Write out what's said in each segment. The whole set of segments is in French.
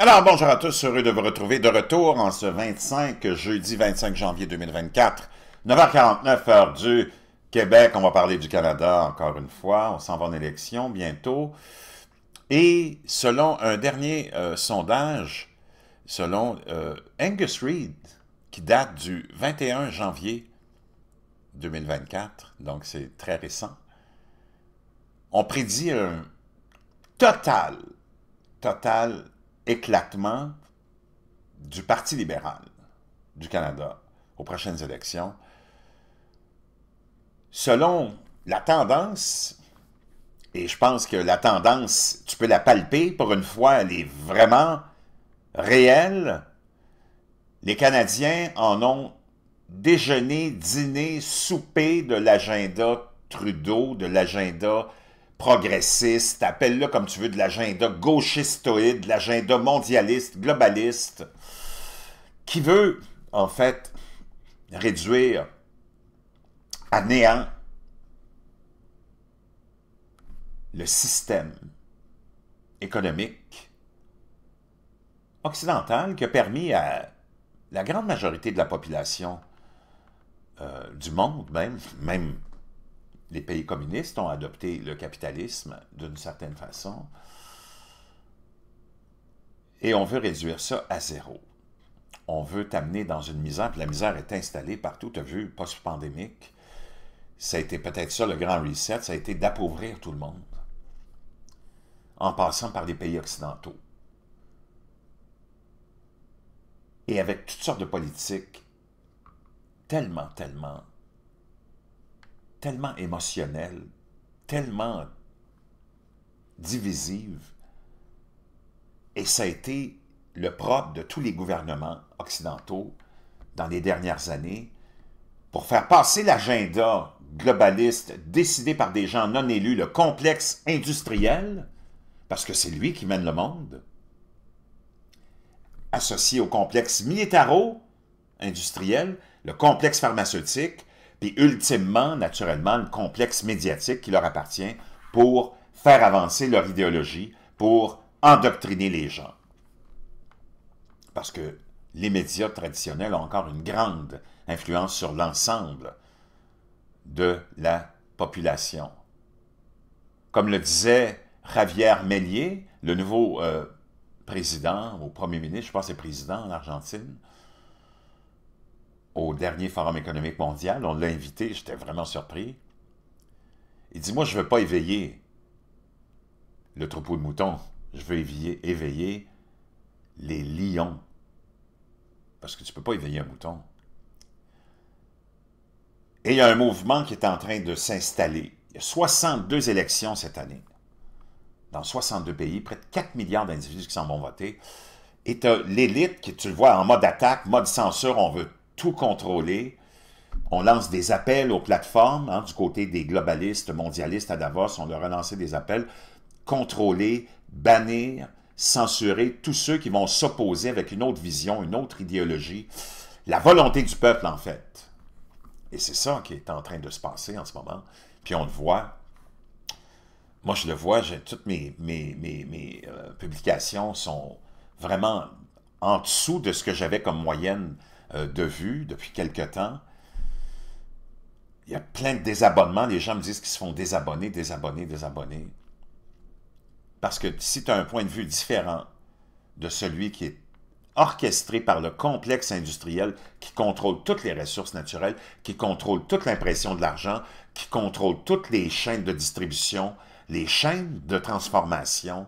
Alors, bonjour à tous, heureux de vous retrouver de retour en ce 25, jeudi 25 janvier 2024, 9h49, heure du Québec. On va parler du Canada encore une fois. On s'en va en élection bientôt. Et selon un dernier euh, sondage, selon euh, Angus Reid, qui date du 21 janvier 2024, donc c'est très récent, on prédit un total, total éclatement du Parti libéral du Canada aux prochaines élections, selon la tendance, et je pense que la tendance, tu peux la palper pour une fois, elle est vraiment réelle, les Canadiens en ont déjeuné, dîné, soupé de l'agenda Trudeau, de l'agenda progressiste, appelle-le comme tu veux, de l'agenda gauchistoïde, de l'agenda mondialiste, globaliste, qui veut, en fait, réduire à néant le système économique occidental qui a permis à la grande majorité de la population euh, du monde, même, même les pays communistes ont adopté le capitalisme d'une certaine façon, et on veut réduire ça à zéro. On veut t'amener dans une misère, puis la misère est installée partout, tu as vu, post-pandémique. Ça a été peut-être ça le grand reset, ça a été d'appauvrir tout le monde, en passant par les pays occidentaux. Et avec toutes sortes de politiques tellement, tellement tellement émotionnelle, tellement divisive, et ça a été le propre de tous les gouvernements occidentaux dans les dernières années pour faire passer l'agenda globaliste décidé par des gens non élus, le complexe industriel, parce que c'est lui qui mène le monde, associé au complexe militaro-industriel, le complexe pharmaceutique, puis ultimement, naturellement, le complexe médiatique qui leur appartient pour faire avancer leur idéologie, pour endoctriner les gens. Parce que les médias traditionnels ont encore une grande influence sur l'ensemble de la population. Comme le disait Javier Mellier, le nouveau euh, président ou premier ministre, je pense que c'est président en Argentine, au dernier Forum économique mondial. On l'a invité, j'étais vraiment surpris. Il dit, moi, je ne veux pas éveiller le troupeau de moutons. Je veux éveiller, les lions. Parce que tu ne peux pas éveiller un mouton. Et il y a un mouvement qui est en train de s'installer. Il y a 62 élections cette année. Dans 62 pays, près de 4 milliards d'individus qui s'en vont voter. Et tu l'élite qui, tu le vois, en mode attaque, mode censure, on veut tout contrôler. On lance des appels aux plateformes, hein, du côté des globalistes, mondialistes à Davos, on leur a lancé des appels, contrôler, bannir, censurer tous ceux qui vont s'opposer avec une autre vision, une autre idéologie, la volonté du peuple en fait. Et c'est ça qui est en train de se passer en ce moment. Puis on le voit. Moi, je le vois, toutes mes, mes, mes, mes euh, publications sont vraiment en dessous de ce que j'avais comme moyenne euh, de vue depuis quelque temps. Il y a plein de désabonnements. Les gens me disent qu'ils se font désabonner, désabonner, désabonner. Parce que si tu as un point de vue différent de celui qui est orchestré par le complexe industriel qui contrôle toutes les ressources naturelles, qui contrôle toute l'impression de l'argent, qui contrôle toutes les chaînes de distribution, les chaînes de transformation,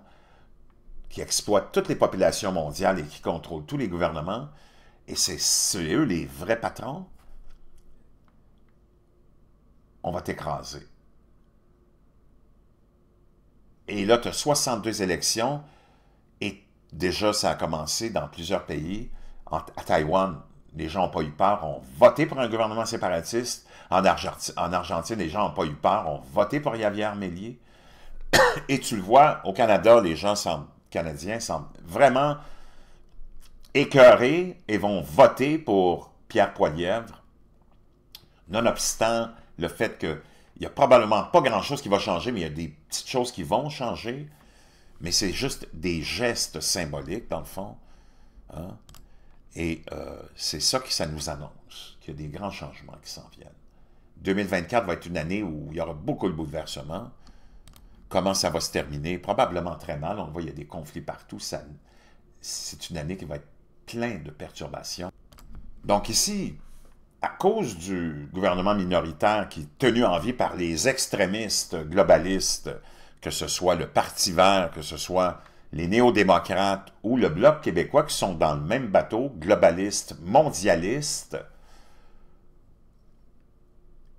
qui exploite toutes les populations mondiales et qui contrôle tous les gouvernements, et c'est eux les vrais patrons, on va t'écraser. Et là, tu as 62 élections et déjà, ça a commencé dans plusieurs pays. à Taïwan, les gens n'ont pas eu peur, ont voté pour un gouvernement séparatiste. En, Argentine, les gens n'ont pas eu peur, ont voté pour Javier Mélier. Et tu le vois, au Canada, les gens semblent, canadiens semblent vraiment écœurés et vont voter pour Pierre Poilièvre, nonobstant le fait qu'il n'y a probablement pas grand-chose qui va changer, mais il y a des petites choses qui vont changer, mais c'est juste des gestes symboliques, dans le fond. Hein. Et euh, c'est ça que ça nous annonce, qu'il y a des grands changements qui s'en viennent. 2024 va être une année où il y aura beaucoup de bouleversements. Comment ça va se terminer? Probablement très mal. On voit, il y a des conflits partout. c'est une année qui va être plein de perturbations. Donc ici, à cause du gouvernement minoritaire qui est tenu en vie par les extrémistes globalistes, que ce soit le Parti vert, que ce soit les néo-démocrates ou le Bloc québécois qui sont dans le même bateau, globalistes, mondialistes,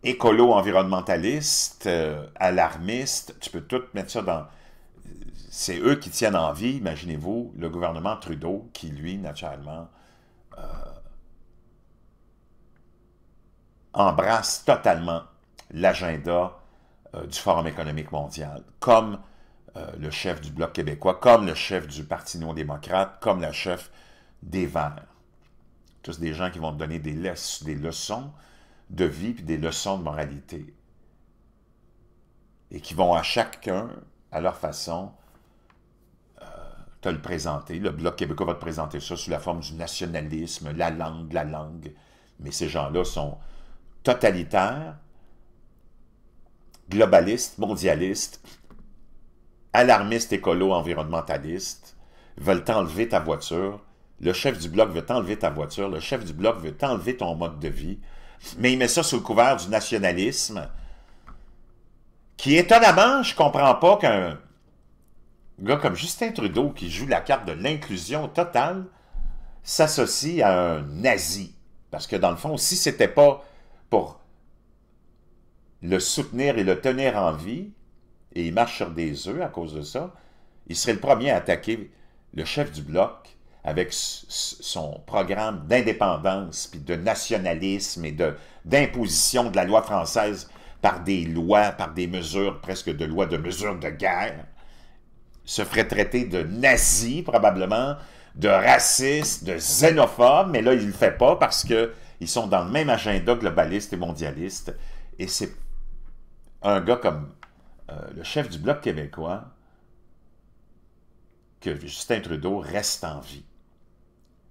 écolo-environnementalistes, euh, alarmistes, tu peux tout mettre ça dans c'est eux qui tiennent en vie, imaginez-vous, le gouvernement Trudeau, qui, lui, naturellement, euh, embrasse totalement l'agenda euh, du Forum économique mondial, comme euh, le chef du Bloc québécois, comme le chef du Parti non-démocrate, comme le chef des Verts. Tous des gens qui vont donner des, des leçons de vie puis des leçons de moralité. Et qui vont à chacun, à leur façon, te le présenter. Le Bloc québécois va te présenter ça sous la forme du nationalisme, la langue, la langue. Mais ces gens-là sont totalitaires, globalistes, mondialistes, alarmistes écolo-environnementalistes, veulent t'enlever ta voiture. Le chef du Bloc veut t'enlever ta voiture. Le chef du Bloc veut t'enlever ton mode de vie. Mais il met ça sous le couvert du nationalisme, qui étonnamment, je comprends pas qu'un gars comme Justin Trudeau, qui joue la carte de l'inclusion totale, s'associe à un nazi. Parce que dans le fond, si c'était pas pour le soutenir et le tenir en vie, et il marche sur des œufs à cause de ça, il serait le premier à attaquer le chef du bloc avec son programme d'indépendance, puis de nationalisme et d'imposition de, de la loi française par des lois, par des mesures, presque de lois de mesures de guerre se ferait traiter de nazi, probablement, de raciste, de xénophobe, mais là, il ne le fait pas parce qu'ils sont dans le même agenda globaliste et mondialiste. Et c'est un gars comme euh, le chef du Bloc québécois que Justin Trudeau reste en vie.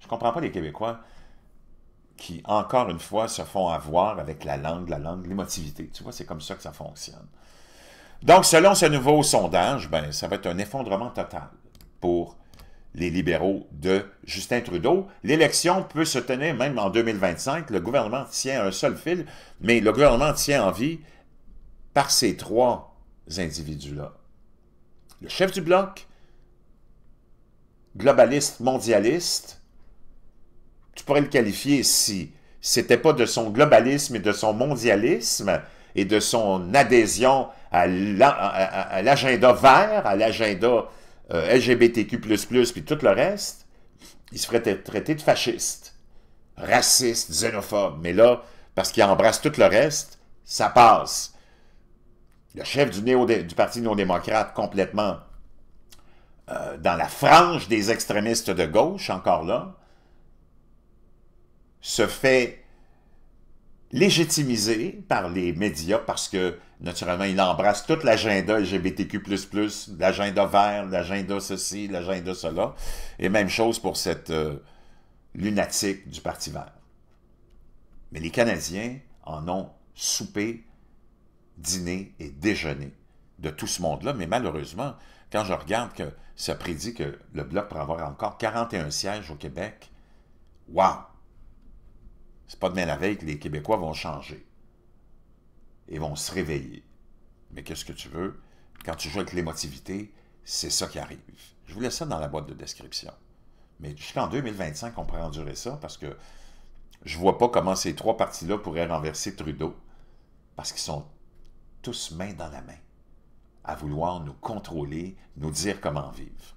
Je ne comprends pas les Québécois qui, encore une fois, se font avoir avec la langue, la langue, l'émotivité. Tu vois, c'est comme ça que ça fonctionne. Donc, selon ce nouveau sondage, ben, ça va être un effondrement total pour les libéraux de Justin Trudeau. L'élection peut se tenir même en 2025. Le gouvernement tient un seul fil, mais le gouvernement tient en vie par ces trois individus-là. Le chef du bloc, globaliste, mondialiste, tu pourrais le qualifier si c'était pas de son globalisme et de son mondialisme et de son adhésion à l'agenda vert, à l'agenda euh, LGBTQ++, puis tout le reste, il se ferait traiter de fasciste, raciste, xénophobe. Mais là, parce qu'il embrasse tout le reste, ça passe. Le chef du, néo du Parti néo-démocrate, complètement euh, dans la frange des extrémistes de gauche, encore là, se fait légitimisé par les médias parce que, naturellement, il embrasse toute l'agenda LGBTQ++, l'agenda vert, l'agenda ceci, l'agenda cela. Et même chose pour cette euh, lunatique du Parti vert. Mais les Canadiens en ont soupé, dîné et déjeuné de tout ce monde-là. Mais malheureusement, quand je regarde que ça prédit que le Bloc pourra avoir encore 41 sièges au Québec, waouh! C'est pas demain la veille que les Québécois vont changer et vont se réveiller. Mais qu'est-ce que tu veux? Quand tu joues avec l'émotivité, c'est ça qui arrive. Je vous laisse ça dans la boîte de description. Mais jusqu'en 2025, on pourrait endurer ça parce que je vois pas comment ces trois partis-là pourraient renverser Trudeau parce qu'ils sont tous main dans la main à vouloir nous contrôler, nous dire comment vivre.